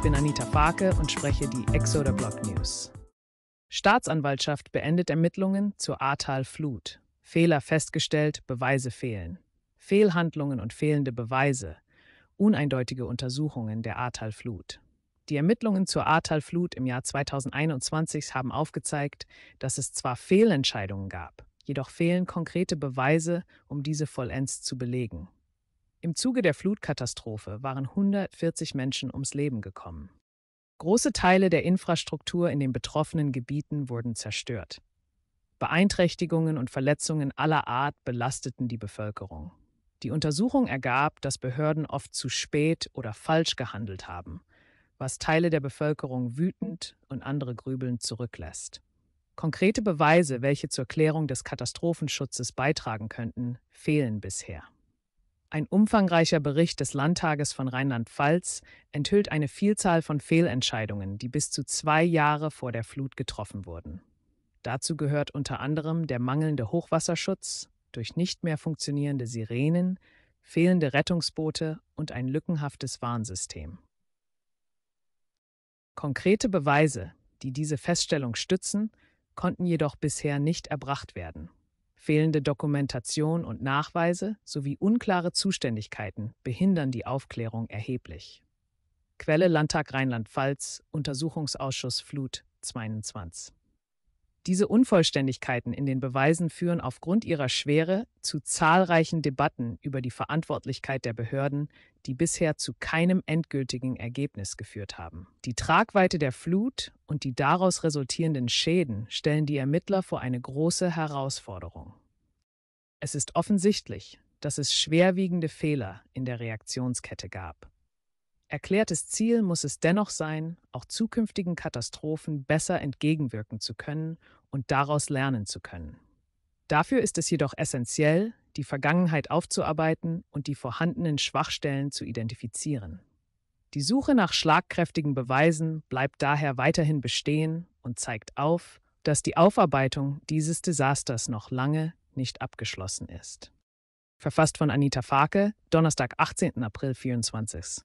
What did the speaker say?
Ich bin Anita Farke und spreche die Exoder Block News. Staatsanwaltschaft beendet Ermittlungen zur Ahrtal Flut. Fehler festgestellt, Beweise fehlen. Fehlhandlungen und fehlende Beweise. Uneindeutige Untersuchungen der Ahrtal Flut. Die Ermittlungen zur Ahrtal Flut im Jahr 2021 haben aufgezeigt, dass es zwar Fehlentscheidungen gab, jedoch fehlen konkrete Beweise, um diese vollends zu belegen. Im Zuge der Flutkatastrophe waren 140 Menschen ums Leben gekommen. Große Teile der Infrastruktur in den betroffenen Gebieten wurden zerstört. Beeinträchtigungen und Verletzungen aller Art belasteten die Bevölkerung. Die Untersuchung ergab, dass Behörden oft zu spät oder falsch gehandelt haben, was Teile der Bevölkerung wütend und andere grübelnd zurücklässt. Konkrete Beweise, welche zur Klärung des Katastrophenschutzes beitragen könnten, fehlen bisher. Ein umfangreicher Bericht des Landtages von Rheinland-Pfalz enthüllt eine Vielzahl von Fehlentscheidungen, die bis zu zwei Jahre vor der Flut getroffen wurden. Dazu gehört unter anderem der mangelnde Hochwasserschutz durch nicht mehr funktionierende Sirenen, fehlende Rettungsboote und ein lückenhaftes Warnsystem. Konkrete Beweise, die diese Feststellung stützen, konnten jedoch bisher nicht erbracht werden. Fehlende Dokumentation und Nachweise sowie unklare Zuständigkeiten behindern die Aufklärung erheblich. Quelle Landtag Rheinland-Pfalz, Untersuchungsausschuss Flut 22. Diese Unvollständigkeiten in den Beweisen führen aufgrund ihrer Schwere zu zahlreichen Debatten über die Verantwortlichkeit der Behörden, die bisher zu keinem endgültigen Ergebnis geführt haben. Die Tragweite der Flut und die daraus resultierenden Schäden stellen die Ermittler vor eine große Herausforderung. Es ist offensichtlich, dass es schwerwiegende Fehler in der Reaktionskette gab. Erklärtes Ziel muss es dennoch sein, auch zukünftigen Katastrophen besser entgegenwirken zu können und daraus lernen zu können. Dafür ist es jedoch essentiell, die Vergangenheit aufzuarbeiten und die vorhandenen Schwachstellen zu identifizieren. Die Suche nach schlagkräftigen Beweisen bleibt daher weiterhin bestehen und zeigt auf, dass die Aufarbeitung dieses Desasters noch lange nicht abgeschlossen ist. Verfasst von Anita Farke, Donnerstag, 18. April 24.